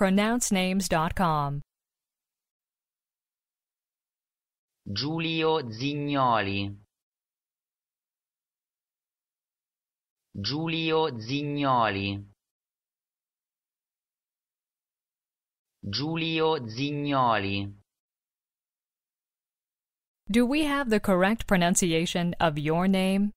pronouncenames.com. Giulio Zignoli Giulio Zignoli Giulio Zignoli Do we have the correct pronunciation of your name?